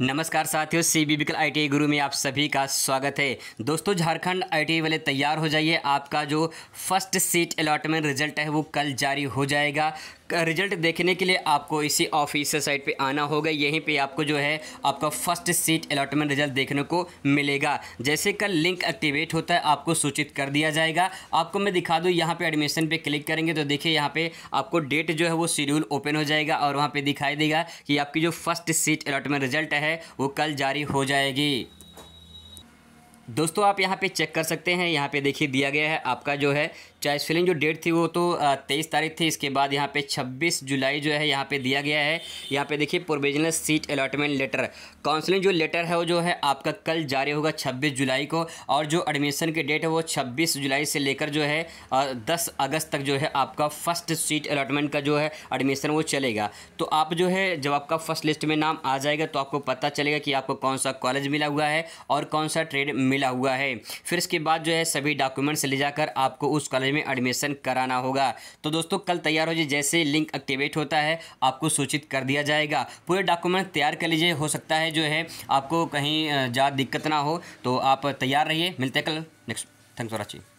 नमस्कार साथियों C B बिकल आई e गुरु में आप सभी का स्वागत है दोस्तों झारखंड आई e वाले तैयार हो जाइए आपका जो फर्स्ट सीट अलॉटमेंट रिजल्ट है वो कल जारी हो जाएगा रिजल्ट देखने के लिए आपको इसी ऑफिस साइट पे आना होगा यहीं पे आपको जो है आपका फर्स्ट सीट अलॉटमेंट रिजल्ट देखने को मिलेगा जैसे कल लिंक एक्टिवेट होता है आपको सूचित कर दिया जाएगा आपको मैं दिखा दूँ यहाँ पे एडमिशन पे क्लिक करेंगे तो देखिए यहाँ पे आपको डेट जो है वो शेड्यूल ओपन हो जाएगा और वहाँ पर दिखाई देगा कि आपकी जो फर्स्ट सीट अलॉटमेंट रिजल्ट है वो कल जारी हो जाएगी दोस्तों आप यहाँ पे चेक कर सकते हैं यहाँ पे देखिए दिया गया है आपका जो है चॉइस फिलिंग जो डेट थी वो तो तेईस तारीख थी इसके बाद यहाँ पे छब्बीस जुलाई जो है यहाँ पे दिया गया है यहाँ पे देखिए provisional seat allotment letter counselling जो लेटर है वो जो है आपका कल जारी होगा छब्बीस जुलाई को और जो एडमिशन की डेट है वो छब्बीस जुलाई से लेकर जो है दस अगस्त तक जो है आपका फर्स्ट सीट अलाटमेंट का जो है एडमिशन वो चलेगा तो आप जो है जब आपका फर्स्ट लिस्ट में नाम आ जाएगा तो आपको पता चलेगा कि आपको कौन सा कॉलेज मिला हुआ है और कौन सा ट्रेड मिला हुआ है फिर इसके बाद जो है सभी डॉक्यूमेंट्स ले जाकर आपको उस कॉलेज में एडमिशन कराना होगा तो दोस्तों कल तैयार हो जाए जैसे लिंक एक्टिवेट होता है आपको सूचित कर दिया जाएगा पूरे डॉक्यूमेंट तैयार कर लीजिए हो सकता है जो है आपको कहीं ज़्यादा दिक्कत ना हो तो आप तैयार रहिए मिलते हैं कल नेक्स्ट थैंक्स फॉर वॉचिंग